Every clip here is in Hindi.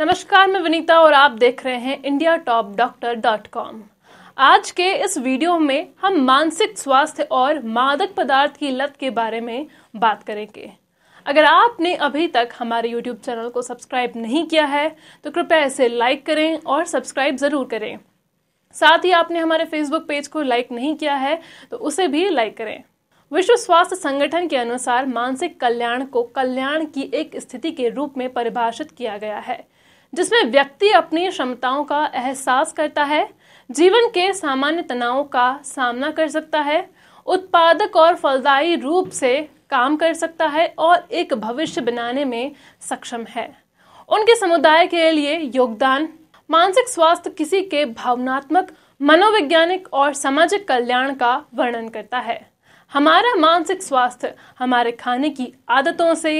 नमस्कार मैं विनीता और आप देख रहे हैं India top doctor dot com आज के इस वीडियो में हम मानसिक स्वास्थ्य और मादक पदार्थ की लत के बारे में बात करेंगे अगर आपने अभी तक हमारे YouTube चैनल को सब्सक्राइब नहीं किया है तो कृपया इसे लाइक करें और सब्सक्राइब ज़रूर करें साथ ही आपने हमारे फेसबुक पेज को लाइक नहीं किया है तो उसे भी लाइक करें विश्व स्वास्थ्य संगठन के अनुसार मानसिक कल्याण को कल्याण की एक स्थिति के रूप में परिभाषित किया गया है जिसमें व्यक्ति अपनी क्षमताओं का एहसास करता है जीवन के सामान्य तनावों का सामना कर सकता है उत्पादक और फलदायी रूप से काम कर सकता है और एक भविष्य बनाने में सक्षम है उनके समुदाय के लिए योगदान मानसिक स्वास्थ्य किसी के भावनात्मक मनोवैज्ञानिक और सामाजिक कल्याण का वर्णन करता है हमारा मानसिक स्वास्थ्य हमारे खाने की आदतों से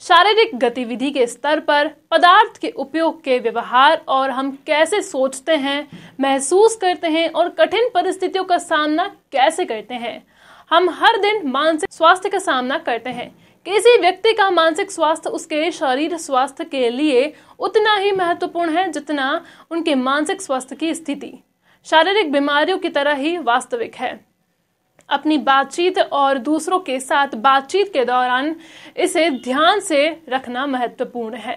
शारीरिक गतिविधि के स्तर पर पदार्थ के उपयोग के व्यवहार और हम कैसे सोचते हैं महसूस करते हैं और कठिन परिस्थितियों का सामना कैसे करते हैं हम हर दिन मानसिक स्वास्थ्य का सामना करते हैं किसी व्यक्ति का मानसिक स्वास्थ्य उसके शरीर स्वास्थ्य के लिए उतना ही महत्वपूर्ण है जितना उनके मानसिक स्वास्थ्य की स्थिति शारीरिक बीमारियों की तरह ही वास्तविक है अपनी बातचीत और दूसरों के साथ बातचीत के दौरान इसे ध्यान से रखना महत्वपूर्ण है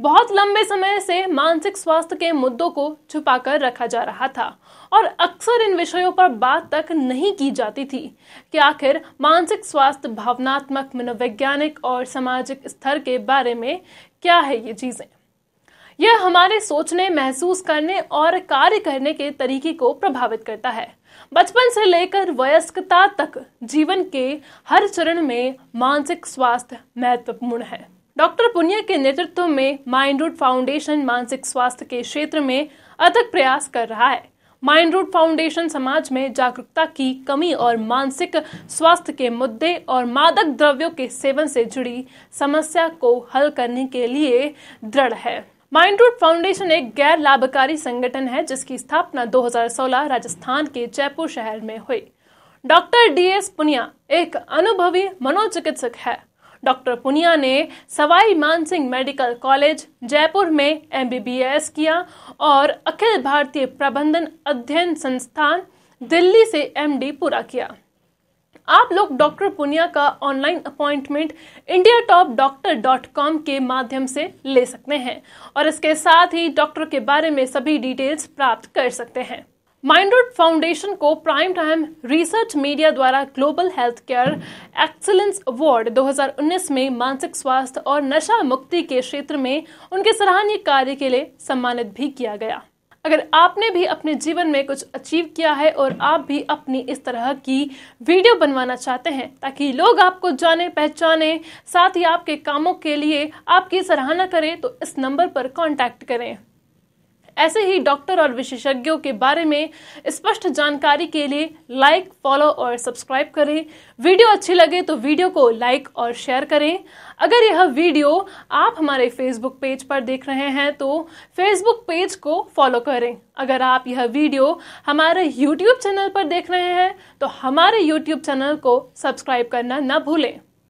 बहुत लंबे समय से मानसिक स्वास्थ्य के मुद्दों को छुपा कर रखा जा रहा था और अक्सर इन विषयों पर बात तक नहीं की जाती थी कि आखिर मानसिक स्वास्थ्य भावनात्मक मनोवैज्ञानिक और सामाजिक स्तर के बारे में क्या है ये चीज़ें यह हमारे सोचने महसूस करने और कार्य करने के तरीके को प्रभावित करता है बचपन से लेकर वयस्कता तक जीवन के हर चरण में मानसिक स्वास्थ्य महत्वपूर्ण है डॉक्टर पुनिया के नेतृत्व में माइंड रूट फाउंडेशन मानसिक स्वास्थ्य के क्षेत्र में अथक प्रयास कर रहा है माइंड रूट फाउंडेशन समाज में जागरूकता की कमी और मानसिक स्वास्थ्य के मुद्दे और मादक द्रव्यों के सेवन से जुड़ी समस्या को हल करने के लिए दृढ़ है माइंड रूट फाउंडेशन एक गैर लाभकारी संगठन है जिसकी स्थापना 2016 राजस्थान के जयपुर शहर में हुई डॉक्टर डी एस पुनिया एक अनुभवी मनोचिकित्सक है डॉक्टर पुनिया ने सवाई मानसिंह मेडिकल कॉलेज जयपुर में एम किया और अखिल भारतीय प्रबंधन अध्ययन संस्थान दिल्ली से एमडी पूरा किया आप लोग डॉक्टर पुनिया का online appointment India top doctor dot com के माध्यम से ले सकते हैं और इसके साथ ही डॉक्टर के बारे में सभी डिटेल्स प्राप्त कर सकते हैं माइंडरोड फाउंडेशन को प्राइम टाइम रिसर्च मीडिया द्वारा global health care excellence award 2019 में मानसिक स्वास्थ्य और नशा मुक्ति के क्षेत्र में उनके सराहनीय कार्य के लिए सम्मानित भी किया गया अगर आपने भी अपने जीवन में कुछ अचीव किया है और आप भी अपनी इस तरह की वीडियो बनवाना चाहते हैं ताकि लोग आपको जाने पहचाने साथ ही आपके कामों के लिए आपकी सराहना करें तो इस नंबर पर कॉन्टैक्ट करें ऐसे ही डॉक्टर और विशेषज्ञों के बारे में स्पष्ट जानकारी के लिए लाइक फॉलो और सब्सक्राइब करें वीडियो अच्छी लगे तो वीडियो को लाइक और शेयर करें अगर यह वीडियो आप हमारे फेसबुक पेज पर देख रहे हैं तो फेसबुक पेज को फॉलो करें अगर आप यह वीडियो हमारे यूट्यूब चैनल पर देख रहे हैं तो हमारे यूट्यूब चैनल को सब्सक्राइब करना न भूलें